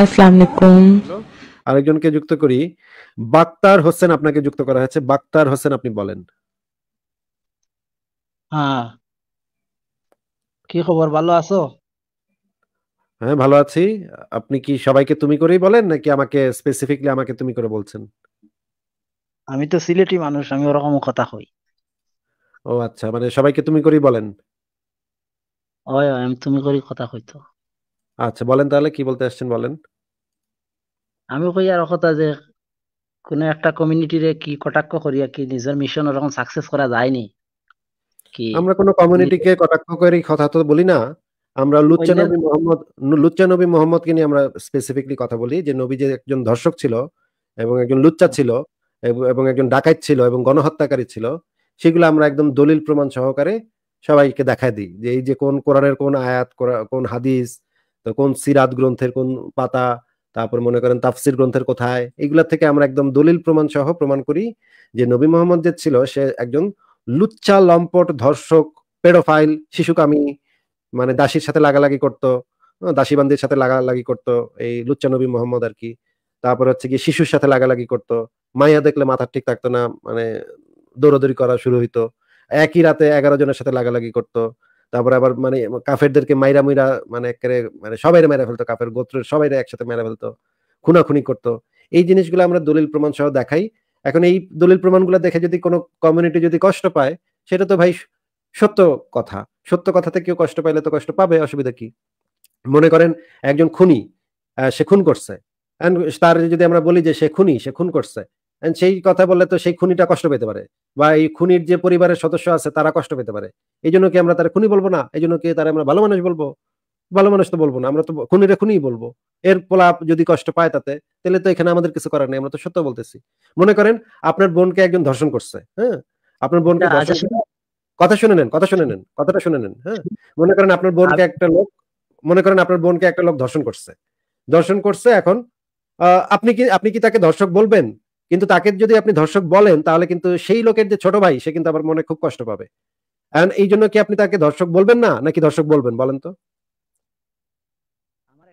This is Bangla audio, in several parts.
আসসালামু আরেকজনকে যুক্ত করি বাক্তার হোসেন আপনাকে যুক্ত করা হয়েছে বাক্তার হোসেন আপনি বলেন হ্যাঁ। কি খবর ভালো আছো হ্যাঁ ভালো আছি আপনি কি সবাইকে তুমি করেই বলেন নাকি আমাকে স্পেসিফিকলি আমাকে তুমি করে বলছেন আমি তো সিলেটি মানুষ আমি ওরকম কথা কই ও আচ্ছা মানে সবাইকে তুমি করেই বলেন ওই আমি তুমি করি কথা কইতো আচ্ছা বলেন তাহলে কি বলতে আসছেন বলেন আমি কই আর কথা যে কোন একটা কমিউনিটিরে কি কটাক্ষ করিয়া কি নিজের মিশন ওরকম সাকসেস করা যায়নি কি আমরা কোন কমিউনিটিকে কটাক্ষ করি কথা তো বলি না আমরা লুচ্চা নবী মোহাম্মদ লুচ্চা নবী মোহাম্মদকে নিয়ে আমরা স্পেসিফিকলি কথা বলি যে নবী যে একজন ধর্ষক ছিল এবং একজন লুচ্চা ছিল এবং একজন ডাকাইত ছিল এবং গণহত্যাকারী ছিল সেগুলো আমরা একদম দলিল প্রমাণ সহকারে সবাইকে দেখায় দিই যে এই যে কোন কোরআনের কোন আয়াত কোন হাদিস তো কোন সিরাত গ্রন্থের কোন পাতা তারপর মনে করেন তাফসির গ্রন্থের কোথায় এগুলা থেকে আমরা একদম দলিল প্রমাণ সহ প্রমাণ করি যে নবী মোহাম্মদ যে ছিল সে একজন লুচ্চা লম্পট ধর্ষক পেডোফাইল শিশুকামী মানে দাসীর সাথে লাগালাগি করতো দাসীবান্দির সাথে লাগালাগি করতো এই লুচ্চা নবী মোহাম্মদ আর কি তারপর হচ্ছে গিয়ে শিশুর সাথে লাগালাগি করতো মাইয়া দেখলে মাথা ঠিক থাকতো না মানে দৌড়াদৌড়ি করা শুরু হইতো একই রাতে এগারো জনের সাথে লাগালাগি করতো তারপরে আবার মানে কাফেরদেরকে মাইরা মুইরা মানে একেবারে মানে সবাই মাইরা ফেলতো কাফের গোত্রের সবাই একসাথে মেরা ফেলতো খুনাখুনি করতো এই জিনিসগুলো আমরা দলিল প্রমাণ সহ দেখাই এখন এই দলিল প্রমাণগুলো দেখে যদি কোনো কমিউনিটি যদি কষ্ট পায় সেটা তো ভাই সত্য কথা সত্য কথাতে কেউ কষ্ট পাইলে তো কষ্ট পাবে অসুবিধা কি মনে করেন একজন খুনি সে খুন করছে তার যদি আমরা বলি যে সে খুনি সে খুন করছে সেই কথা বললে তো সেই খুনিটা কষ্ট পেতে পারে বা এই খুনির যে পরিবারের সদস্য আছে তারা কষ্ট পেতে পারে এই জন্য কি আমরা তারা খুনি বলবো না এই জন্য কি তারা আমরা ভালো মানুষ বলবো ভালো মানুষ তো বলবো না আমরা তো খুনিরে খুনি বলবো এর পোলাপ যদি কষ্ট পায় তাতে তাহলে তো এখানে আমাদের কিছু করার নেই আমরা তো সত্য বলতেছি মনে করেন আপনার বোনকে একজন ধর্ষণ করছে হ্যাঁ আপনার বোনকে কথা শুনে নেন কথা শুনে নেন কথাটা শুনে নেন হ্যাঁ মনে করেন আপনার বোনকে আচ্ছা। একটা লোক মনে করেন আপনার বোনকে একটা লোক ধর্ষণ করছে ধর্ষণ করছে এখন আপনি কি আপনি কি তাকে ধর্ষক বলবেন কিন্তু তাকে যদি আপনি ধর্ষক বলেন তাহলে কিন্তু সেই লোকের যে ছোট ভাই সে কিন্তু আমার মনে খুব কষ্ট পাবে এন্ড এই জন্য কি আপনি তাকে ধর্ষক বলবেন না নাকি ধর্ষক বলবেন বলেন তো না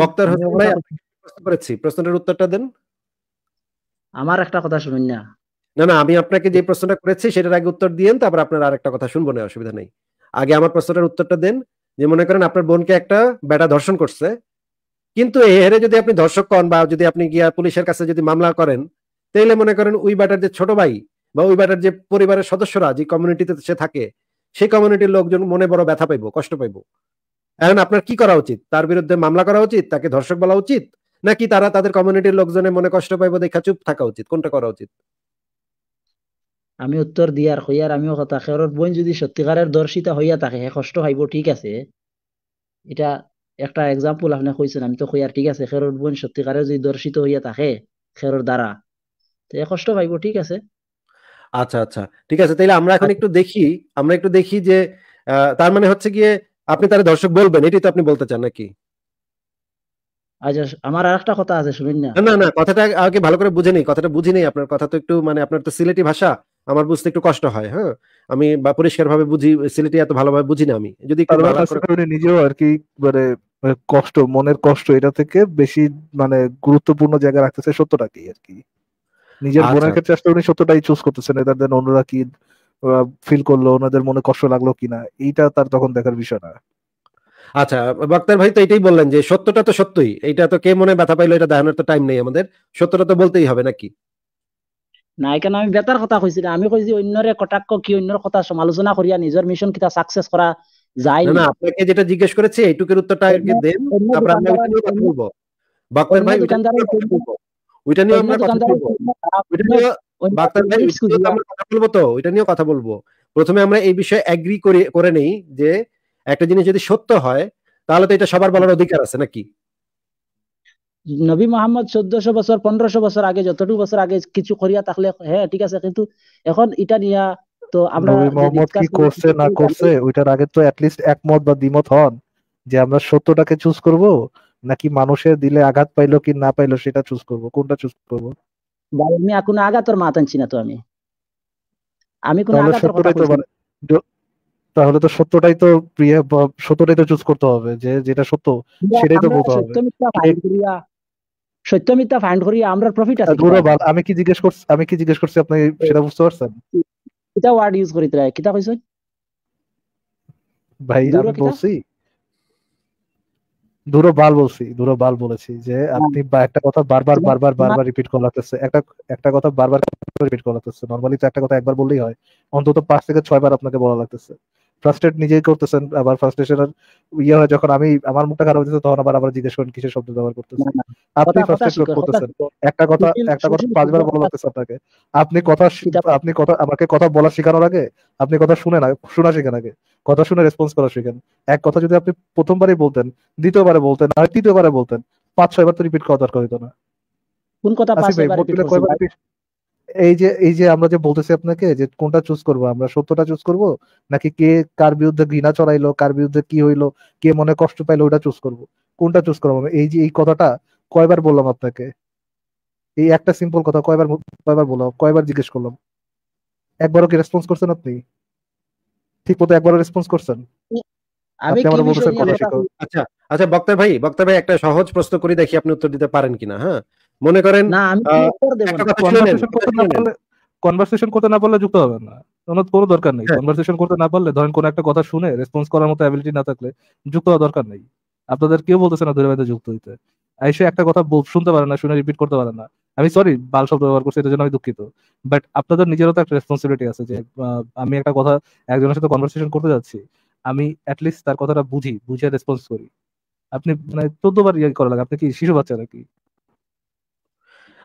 বক্তার করেছি প্রশ্নটার উত্তরটা দেন আমার একটা কথা না না না আমি আপনাকে যে প্রশ্নটা করেছি সেটার আগে উত্তর দিয়েন তারপর আপনার একটা কথা শুনবো না অসুবিধা নেই আগে আমার প্রশ্নটার উত্তরটা দেন যে মনে করেন আপনার বোনকে একটা বেটা ধর্ষণ করছে কিন্তু এই হেরে যদি আপনি ধর্ষক কন বা যদি আপনি গিয়া পুলিশের কাছে যদি মামলা করেন তাইলে মনে করেন ওই বাটার যে ছোট ভাই বা ওই বাটার যে পরিবারের সদস্যরা যে কমিউনিটিতে সে থাকে সেই কমিউনিটির লোকজন মনে বড় ব্যথা পাইব কষ্ট পাইব এখন আপনার কি করা উচিত তার বিরুদ্ধে মামলা করা উচিত তাকে ধর্ষক বলা উচিত নাকি তারা তাদের কমিউনিটির লোকজনের মনে কষ্ট পাইব দেখা চুপ থাকা উচিত কোনটা করা উচিত আমি উত্তর দিয়ার হইয়ার আমিও কথা খেরর বোন যদি সত্যিকারের দর্শিতা হইয়া থাকে হ্যাঁ কষ্ট পাইব ঠিক আছে এটা একটা এক্সাম্পল আপনি কইছেন আমি তো কই আর ঠিক আছে খেরোর বোন সত্যিকারে যদি দর্শিত হইয়া থাকে খেরোর দ্বারা তো এ কষ্ট পাইব ঠিক আছে আচ্ছা আচ্ছা ঠিক আছে তাহলে আমরা এখন আচ্ছা। একটু দেখি আমরা একটু দেখি যে তার মানে হচ্ছে গিয়ে আপনি তার দর্শক বলবেন এটি তো আপনি বলতে চান নাকি আচ্ছা আমার কথা আছে শুনুন না না না কথাটা আগে ভালো করে বুঝে নেই কথাটা বুঝি নেই আপনার কথা তো একটু মানে আপনার তো সিলেটি ভাষা আমার বুঝতে একটু কষ্ট হয় হ্যাঁ আমি বা পরিষ্কার ভাবে বুঝি সিলেটি এত ভালোভাবে বুঝি না আমি যদি মানে নিজেও আর কি মানে মানে কষ্ট মনের কষ্ট এটা থেকে বেশি মানে গুরুত্বপূর্ণ জায়গা রাখতেছে সত্যটাকেই আর কি নিজের বোনের আচ্ছা। ক্ষেত্রে আসলে উনি সত্যটাই চুজ করতেছেন এটা দেন অন্যরা কি ফিল করলো ওনাদের মনে কষ্ট লাগলো কিনা এইটা তার তখন দেখার বিষয় না আচ্ছা বক্তার ভাই তো এটাই বললেন যে সত্যটা তো সত্যই এটা তো কে মনে ব্যথা পাইলো এটা দেখানোর তো টাইম নেই আমাদের সত্যটা তো বলতেই হবে নাকি না এখানে আমি বেতার কথা কইছি আমি কইছি অন্যরে কটাক্ষ কি অন্যর কথা সমালোচনা করিয়া নিজের মিশন কিতা সাকসেস করা না আপনাকে যেটা জিজ্ঞেস করেছে এইটুকের উত্তরটা আগে দেন তারপর আমরা ওটা নিয়ে কথা বলবো বাক্তার ভাই ওটা নিয়ে ওটা নিয়ে আমরা কথা বলবো ওটা নিয়ে বাক্তার ভাই আমরা কথা বলবো তো ওটা নিয়ে কথা বলবো প্রথমে আমরা এই বিষয়ে করে করে নেই যে একটা জিনিস যদি সত্য হয় তাহলে তো এটা সবার বলার অধিকার আছে নাকি নবী মোহাম্মদ চোদ্দশো বছর পনেরোশো বছর আগে যতটুকু বছর আগে কিছু করিয়া থাকলে হ্যাঁ ঠিক আছে কিন্তু এখন ইটা নিয়া তো আমরা মোহাম্মদ কি করছে না করছে ওইটার আগে তো অ্যাটলিস্ট একমত বা দ্বিমত হন যে আমরা সত্যটাকে চুজ করব নাকি মানুষের দিলে আঘাত পাইলো কি না পাইলো সেটা চুজ করব কোনটা চুজ করব আমি এখন আঘাতর না তো আমি আমি কোন আঘাতর কথা মানে তাহলে তো সত্যটাই তো প্রিয় সত্যটাই তো চুজ করতে হবে যে যেটা সত্য সেটাই তো বলতে হবে সত্য মিথ্যা ফাইন্ড করি আমরা প্রফিট আছে আমি কি জিজ্ঞেস করছি আমি কি জিজ্ঞেস করছি আপনি সেটা বুঝতে পারছেন কিতা ওয়ার্ড ইউজ করিত রায় কিতা কইছ ভাই আমি বলছি দুরো বাল বলছি দুরো বাল বলেছি যে আপনি একটা কথা বারবার বারবার বারবার রিপিট করাতেছে একটা একটা কথা বারবার রিপিট করাতেছে নরমালি তো একটা কথা একবার বললেই হয় অন্তত পাঁচ থেকে ছয় বার আপনাকে বলা লাগতেছে ফ্রাস্ট্রেট নিজেই করতেছেন আবার ফ্রাস্ট্রেশনের ইয়ে হয় যখন আমি আমার মুখটা খারাপ হচ্ছে তখন আবার আবার জিজ্ঞেস করেন কিসের শব্দ ব্যবহার করতেছেন আপনি ফ্রাস্ট্রেট করতেছেন একটা কথা একটা কথা পাঁচবার বলা লাগতেছে আপনাকে আপনি কথা আপনি কথা আমাকে কথা বলা শেখানোর আগে আপনি কথা শুনে না শোনা শেখেন আগে কথা শুনে রেসপন্স করা শেখেন এক কথা যদি আপনি প্রথমবারই বলতেন দ্বিতীয়বারে বলতেন আর তৃতীয়বারে বলতেন পাঁচ ছয়বার তো রিপিট করা দরকার হইতো না কোন কথা পাঁচবার রিপিট এই যে এই যে আমরা যে বলতেছি আপনাকে যে কোনটা চুজ করব আমরা সত্যটা চুজ করব নাকি কে কার বিরুদ্ধে ঘৃণা চড়াইলো কার বিরুদ্ধে কি হইলো কে মনে কষ্ট পাইলো ওটা চুজ করব কোনটা চুজ করবো এই যে এই কথাটা কয়বার বললাম আপনাকে এই একটা সিম্পল কথা কয়বার কয়বার বললাম কয়বার জিজ্ঞেস করলাম একবারও কি রেসপন্স করছেন আপনি ঠিক মতো একবারও রেসপন্স করছেন আচ্ছা আচ্ছা বক্তার ভাই বক্তার ভাই একটা সহজ প্রশ্ন করি দেখি আপনি উত্তর দিতে পারেন কিনা হ্যাঁ মনে করেন কনভারসেশন করতে না পারলে যুক্ত হবে না কোনো দরকার নেই কনভারসেশন হ্যাঁ। করতে না পারলে ধরেন কোন একটা কথা শুনে রেসপন্স করার মতো অ্যাবিলিটি না থাকলে যুক্ত হওয়া দরকার নেই আপনাদের কেউ বলতেছে না ধরে যুক্ত হইতে আইসে একটা কথা শুনতে পারে না শুনে রিপিট করতে পারে না আমি সরি বাল শব্দ ব্যবহার করছি এটার জন্য আমি দুঃখিত বাট আপনাদের নিজেরও তো একটা রেসপন্সিবিলিটি আছে যে আমি একটা কথা একজনের সাথে কনভারসেশন করতে যাচ্ছি আমি অ্যাটলিস্ট তার কথাটা বুঝি বুঝে রেসপন্স করি আপনি মানে চোদ্দবার ইয়ে করা লাগে আপনি কি শিশু বাচ্চা নাকি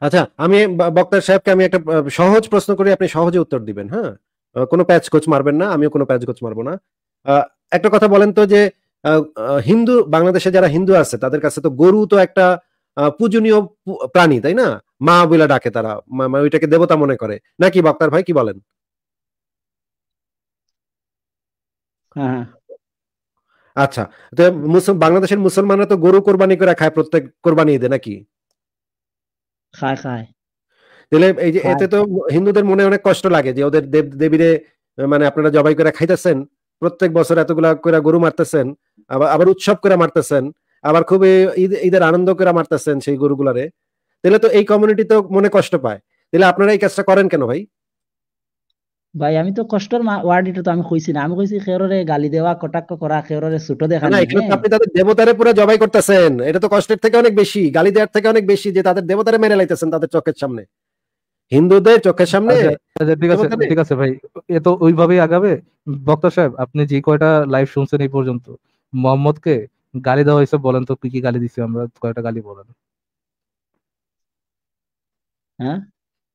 আচ্ছা আমি বক্তার সাহেবকে আমি একটা সহজ প্রশ্ন করি আপনি সহজে উত্তর দিবেন হ্যাঁ কোনো প্যাচ কোচ মারবেন না আমিও কোনো প্যাচ কোচ মারবো না একটা কথা বলেন তো যে হিন্দু বাংলাদেশে যারা হিন্দু আছে তাদের কাছে তো গরু তো একটা পূজনীয় প্রাণী তাই না মা বলে ডাকে তারা মানে ওইটাকে দেবতা মনে করে নাকি বক্তার ভাই কি বলেন হ্যাঁ, হ্যাঁ। আচ্ছা তো বাংলাদেশের মুসলমানরা তো গরু কোরবানি করে খায় প্রত্যেক কোরবানি ঈদে নাকি খায় খায় তাহলে এই যে এতে তো হিন্দুদের মনে অনেক কষ্ট লাগে যে ওদের দেব দেবীরে মানে আপনারা জবাই করে খাইতেছেন প্রত্যেক বছর এতগুলা করে গরু মারতেছেন আবার আবার উৎসব করে মারতেছেন আবার খুবই ঈদ ঈদের আনন্দ করে মারতেছেন সেই গরুগুলারে তাহলে তো এই কমিউনিটি তো মনে কষ্ট পায় তাহলে আপনারা এই কাজটা করেন কেন ভাই ভাই আমি তো কষ্টর ওয়ার্ড এটা তো আমি কইছি না আমি কইছি খেররে গালি দেওয়া কটাক্ষ করা খেররে ছোট দেখা না এটা আপনি তাদের দেবতারে পুরো জবাই করতেছেন এটা তো কষ্টের থেকে অনেক বেশি গালি দেওয়ার থেকে অনেক বেশি যে তাদের দেবতারে মেরে লাইতেছেন তাদের চোখের সামনে হিন্দুদের চোখের সামনে আচ্ছা, আচ্ছা, ঠিক আছে ঠিক আছে ভাই এ তো ওইভাবেই আগাবে বক্তা সাহেব আপনি যে কয়টা লাইভ শুনছেন এই পর্যন্ত মোহাম্মদকে গালি দেওয়া হয়েছে বলেন তো কি কি গালি দিছি আমরা কয়টা গালি বলেন হ্যাঁ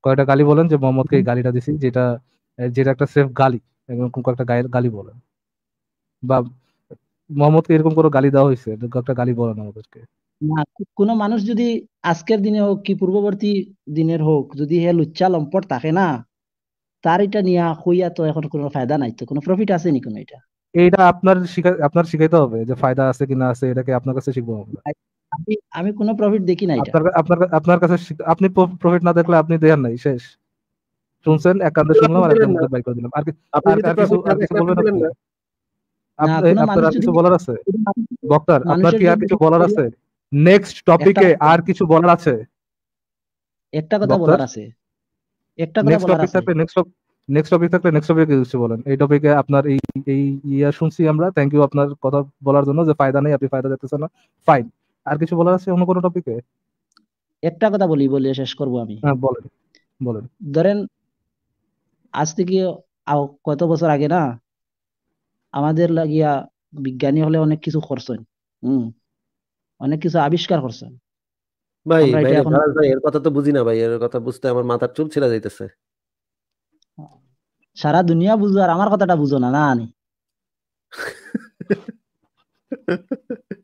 কয়টা গালি বলেন যে মোহাম্মদকে গালিটা দিছি যেটা যেটা একটা সেফ গালি এরকম কয়েকটা গালি বলে বা মোহাম্মদকে এরকম করে গালি দেওয়া হয়েছে একটা গালি বলেন আমাদেরকে না কোনো মানুষ যদি আজকের দিনে হোক কি পূর্ববর্তী দিনের হোক যদি হে লুচ্চা লম্পট থাকে না তার এটা নিয়ে হইয়া তো এখন কোনো ফায়দা নাই তো কোনো প্রফিট আছে নি কোনো এটা এটা আপনার শিখা আপনার শিখাইতে হবে যে ফায়দা আছে কিনা আছে এটাকে আপনার কাছে শিখবো আমরা আমি কোনো প্রফিট দেখি না এটা আপনার আপনার কাছে আপনি প্রফিট না দেখলে আপনি দেখেন নাই শেষ শুনছেন একান্ত শুনলাম আর একটা বাই করে দিলাম আর কিছু বলবেন আপনার কিছু বলার আছে বক্তার আপনার কি আর কিছু বলার আছে নেক্সট টপিকে আর কিছু বলার আছে একটা কথা বলার আছে একটা কথা বলার আছে নেক্সট নেক্সট টপিক থাকলে নেক্সট টপিকে কিছু বলেন এই টপিকে আপনার এই এই ইয়া শুনছি আমরা থ্যাংক ইউ আপনার কথা বলার জন্য যে ফায়দা নেই আপনি ফায়দা দিতেছেন না ফাইন আর কিছু বলার আছে অন্য কোনো টপিকে একটা কথা বলি বলে শেষ করব আমি হ্যাঁ বলেন বলেন ধরেন আজ থেকে কত বছর আগে না আমাদের লাগিয়া বিজ্ঞানী হলে অনেক কিছু করছেন হম অনেক কিছু আবিষ্কার করছেন ভাই ভাই এর কথা তো বুঝি না ভাই এর কথা বুঝতে আমার মাথার চুল ছিঁড়া যাইতেছে সারা দুনিয়া বুঝো আর আমার কথাটা বুঝো না না আনি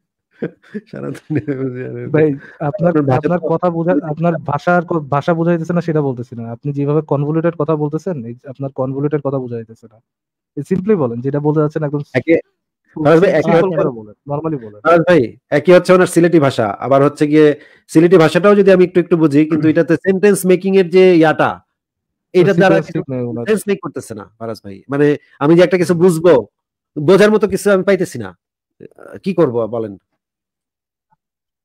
আপনি যেভাবে কনভলিউটেড কথা বলতেছেন আপনার কনভলিউটেড কথা না সিম্পলি বলেন যেটা বলতে যাচ্ছেন একদম আবার হচ্ছে গিয়ে সিলেটি ভাষাটাও যদি আমি একটু একটু বুঝি কিন্তু এটাতে সেন্টেন্স মেকিং এর যে ইয়াটা এটা দ্বারা করতেছে না ফারাজ ভাই মানে আমি যে একটা কিছু বুঝবো বোঝার মতো কিছু আমি পাইতেছি না কি করবো বলেন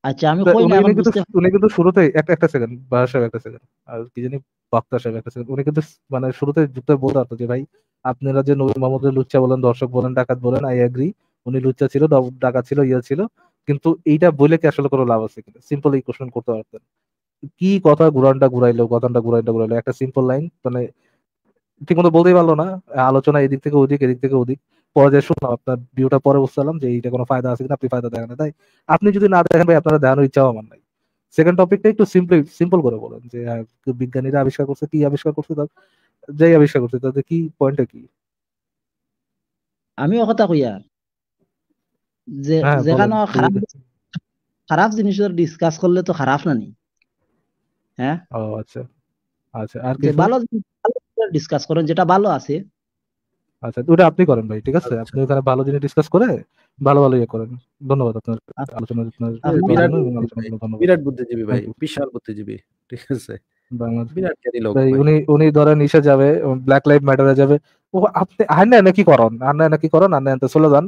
আচ্ছা আমি কই না উনি কিন্তু উনি কিন্তু শুরুতে একটা একটা সেকেন্ড বাহার সাহেব একটা সেকেন্ড আর কি জানি বক্তা সাহেব একটা সেকেন্ড উনি কিন্তু মানে শুরুতে যুক্ত বলতে পারতো যে ভাই আপনারা যে মোহাম্মদের লুচ্চা বলেন দর্শক বলেন ডাকাত বলেন আই এগ্রি উনি লুচ্চা ছিল ডাকাত ছিল ইয়ে ছিল কিন্তু এইটা বলে কি আসলে কোনো লাভ আছে কিনা সিম্পল এই কোশ্চেন করতে পারতেন কি কথা ঘুরানটা ঘুরাইলো কথাটা ঘুরাইটা ঘুরাইলো একটা সিম্পল লাইন মানে ঠিক মতো বলতেই পারলো না আলোচনা এদিক থেকে ওদিক এদিক থেকে ওদিক পরে শুনলাম আপনার ভিউটা পরে যে এইটা কোনো ফায়দা আছে কিনা আপনি ফায়দা দেখেন তাই আপনি যদি না দেখেন ভাই আপনারা দেখানোর ইচ্ছাও আমার নাই সেকেন্ড টপিকটা একটু সিম্পলি সিম্পল করে বলেন যে হ্যাঁ, বিজ্ঞানীরা আবিষ্কার করছে কি আবিষ্কার করছে তার যাই আবিষ্কার করছে তাদের কি পয়েন্টটা কি আমি কথা কইয়া যে হ্যাঁ, যেখানে খারাপ খারাপ জিনিস ডিসকাস করলে তো খারাপ না নি হ্যাঁ ও আচ্ছা আচ্ছা আর ভালো ডিসকাস করেন যেটা ভালো আছে আচ্ছা ওটা আপনি করেন ভাই ঠিক আছে আচ্ছা। আপনি ওখানে ভালো জিনিস ডিসকাস করে ভালো ভালো ইয়ে করেন ধন্যবাদ আপনার আচ্ছা। আলোচনার জন্য বিরাট বুদ্ধিজীবী ভাই বিশাল বুদ্ধিজীবী ঠিক আছে ব্ল্যাক লাইফ যাবে ও আপনি নাকি যান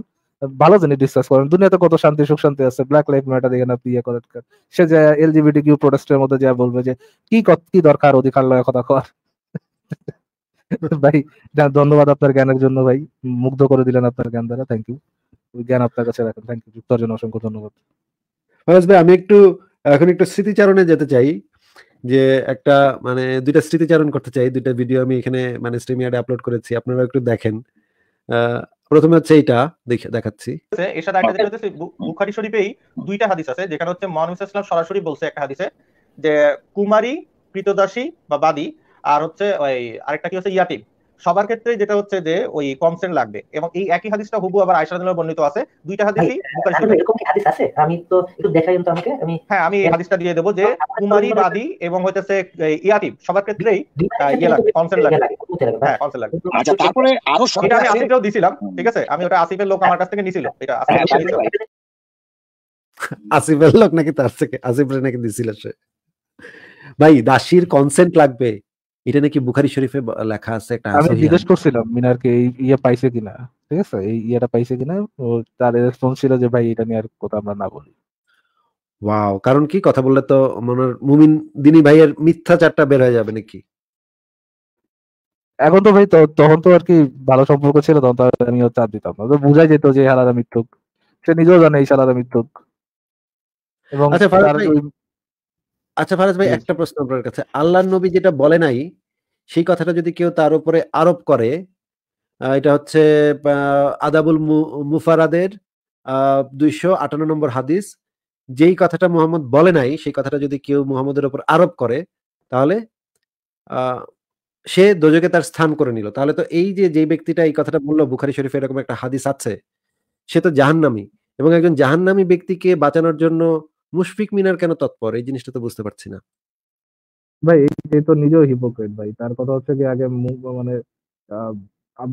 ভালো জিনিস করেন দুনিয়াতে কত শান্তি সুখ শান্তি আছে ব্ল্যাক লাইফ ম্যাটার এখানে করেন সে কিউ মধ্যে বলবে যে কি কি দরকার অধিকার লয় কথা কর ভাই ধন্যবাদ আপনার জ্ঞানের জন্য ভাই মুগ্ধ করে দিলেন আপনার জ্ঞান দ্বারা থ্যাংক ইউ জ্ঞান আপনার কাছে রাখেন থ্যাংক ইউ যুক্তার জন্য অসংখ্য ধন্যবাদ ফরাজ ভাই আমি একটু এখন একটু স্মৃতিচারণে যেতে চাই যে একটা মানে দুইটা স্মৃতিচারণ করতে চাই দুইটা ভিডিও আমি এখানে মানে স্ট্রিমিয়ারে আপলোড করেছি আপনারা একটু দেখেন প্রথমে হচ্ছে এটা দেখে দেখাচ্ছি এর সাথে একটা যেটা হচ্ছে বুখারী শরীফেই দুইটা হাদিস আছে যেখানে হচ্ছে মহানবী সাল্লাল্লাহু আলাইহি সরাসরি বলছে একটা হাদিসে যে কুমারী কৃতদাসী বা বাদী আর হচ্ছে ওই আরেকটা কি হচ্ছে ইয়াতিম সবার ক্ষেত্রে যেটা হচ্ছে যে ওই কনসেন্ট লাগবে এবং এই একই হাদিসটা হুবু আবার আয়েশা রাদিয়াল বর্ণিত আছে দুইটা হাদিসই এরকম কি হাদিস আছে আমি তো একটু দেখাই তো আমাকে আমি হ্যাঁ আমি এই হাদিসটা দিয়ে দেব যে আচ্ছা, আচ্ছা, কুমারী আচ্ছা। বাদি এবং হইতাছে ইয়াতিম সবার ক্ষেত্রেই ইয়া লাগে কনসেন্ট লাগে হ্যাঁ কনসেন্ট লাগে আচ্ছা তারপরে আরো এটা আমি আসিফকেও দিছিলাম ঠিক আছে আমি ওটা আসিফের লোক আমার কাছ থেকে নিছিল এটা আসিফের হ্যাঁ, আসিফের লোক নাকি তার থেকে আসিফের নাকি দিছিল সে ভাই দাসির কনসেন্ট লাগবে এটা নাকি বুখারি শরীফে লেখা আছে একটা আমি জিজ্ঞেস করছিলাম মিনারকে এই ইয়া পাইছে কিনা ঠিক আছে এই ইয়াটা পাইছে কিনা ও তার রেসপন্স ছিল যে ভাই এটা নিয়ে আর কথা আমরা না বলি ওয়াও কারণ কি কথা বললে তো মনের মুমিন দিনি ভাইয়ের মিথ্যা চারটা বের হয়ে যাবে নাকি এখন তো ভাই তখন তো আর কি ভালো সম্পর্ক ছিল তখন তো আমি ও চাপ দিতাম না তো বুঝাই যেত যে হালারা মিথ্যুক সে নিজেও জানে এই হালারা মিথ্যুক এবং আচ্ছা আচ্ছা ফারাজ ভাই একটা প্রশ্ন আপনার কাছে আল্লাহ নবী যেটা বলে নাই সেই কথাটা যদি কেউ তার উপরে আরোপ করে এটা হচ্ছে আদাবুল মুফারাদের দুইশো আটান্ন নম্বর হাদিস যেই কথাটা মোহাম্মদ বলে নাই সেই কথাটা যদি কেউ মোহাম্মদের উপর আরোপ করে তাহলে সে দোজকে তার স্থান করে নিল তাহলে তো এই যে যে ব্যক্তিটা এই কথাটা বললো বুখারি শরীফ এরকম একটা হাদিস আছে সে তো জাহান্নামি এবং একজন জাহান্নামি ব্যক্তিকে বাঁচানোর জন্য মুশফিক মিনার কেন তৎপর এই জিনিসটা তো বুঝতে পারছি না ভাই এই তো নিজেও হিপোক্রেট ভাই তার কথা হচ্ছে কি আগে মানে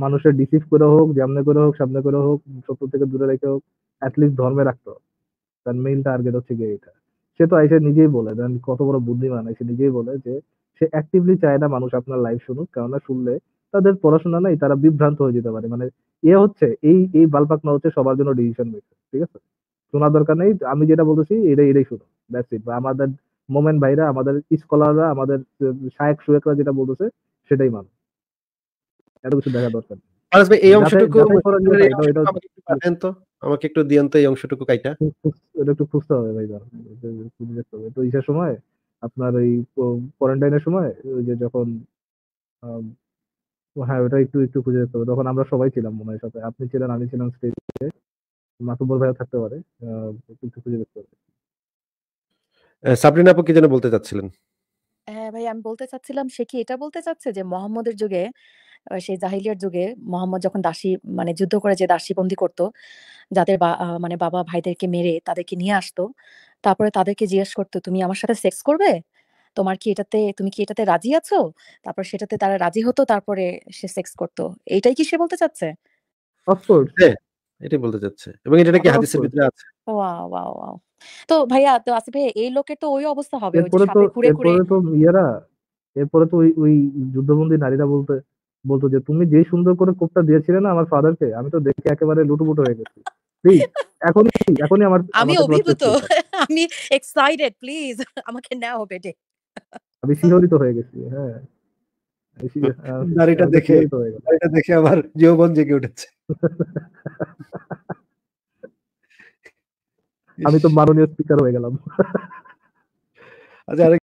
মানুষের ডিসিভ করে হোক যেমনে করে হোক সামনে করে হোক শত্রু থেকে দূরে রেখে হোক অ্যাটলিস্ট ধর্মে রাখতে হোক তার মেইন টার্গেট হচ্ছে গিয়ে এটা সে তো আইসে নিজেই বলে দেন কত বড় বুদ্ধিমান আইসে নিজেই বলে যে সে অ্যাক্টিভলি চায় না মানুষ আপনার লাইফ শুনুক কেননা শুনলে তাদের পড়াশোনা নাই তারা বিভ্রান্ত হয়ে যেতে পারে মানে এ হচ্ছে এই এই বালপাকনা হচ্ছে সবার জন্য ডিসিশন মেকার ঠিক আছে শোনার দরকার নেই আমি যেটা বলতেছি এটাই এটাই শুনো দ্যাটস ইট আমাদের মোমেন ভাইরা আমাদের স্কলাররা আমাদের শায়েক শুয়েকরা যেটা বলতেছে সেটাই মানো এত কিছু দেখা দরকার অংশটুকু আমাকে একটু দিয়েন তো এই অংশটুকু কাইটা এটা একটু খুঁজতে হবে ভাই তো ইসের সময় আপনার এই কোয়ারেন্টাইনের সময় ওই যে যখন হ্যাঁ ওটা একটু একটু খুঁজে যেতে হবে তখন আমরা সবাই ছিলাম মনে হয় সাথে আপনি ছিলেন আমি ছিলাম স্টেজে মাতুব্বর ভাইও থাকতে পারে কিন্তু খুঁজে দেখতে পারে সাবরিনা আপু কি যেন বলতে চাচ্ছিলেন হ্যাঁ ভাই আমি বলতে চাচ্ছিলাম সে কি এটা বলতে চাচ্ছে যে মোহাম্মদের যুগে সেই জাহিলিয়ার যুগে মোহাম্মদ যখন দাসী মানে যুদ্ধ করে যে যাদের মানে বাবা ভাইদেরকে মেরে তাদেরকে নিয়ে আসতো তারপরে তাদেরকে জিজ্ঞেস করতো তুমি আমার সাথে সেক্স করবে তোমার কি এটাতে তুমি কি এটাতে রাজি আছো তারপর সেটাতে তারা রাজি হতো তারপরে সে সেক্স করতো এটাই কি সে বলতে চাচ্ছে অফকোর্স এটাই বলতে চাচ্ছে এবং এটা নাকি আচ্ছা, হাদিসের ভিতরে আছে ওয়াও ওয়াও ওয়াও তো ভাইয়া তো আসিফ ভাই এই লোকের তো ওই অবস্থা হবে ওই সাপে এরপরে তো ইয়ারা এরপরে তো ওই ওই যুদ্ধবন্দী নারীরা বলতে বলতো যে তুমি যে সুন্দর করে কোপটা দিয়েছিলে না আমার ফাদারকে আমি তো দেখে একেবারে লুটুপুটো হয়ে গেছি প্লিজ এখনই এখনই আমার আমি অভিভূত আমি এক্সাইটেড প্লিজ আমাকে নাও বেটে আমি শিহরিত হয়ে গেছি হ্যাঁ নারীটা দেখে নারীটা দেখে আমার জীবন জেগে উঠেছে আমি তো মাননীয় স্পিকার হয়ে গেলাম আচ্ছা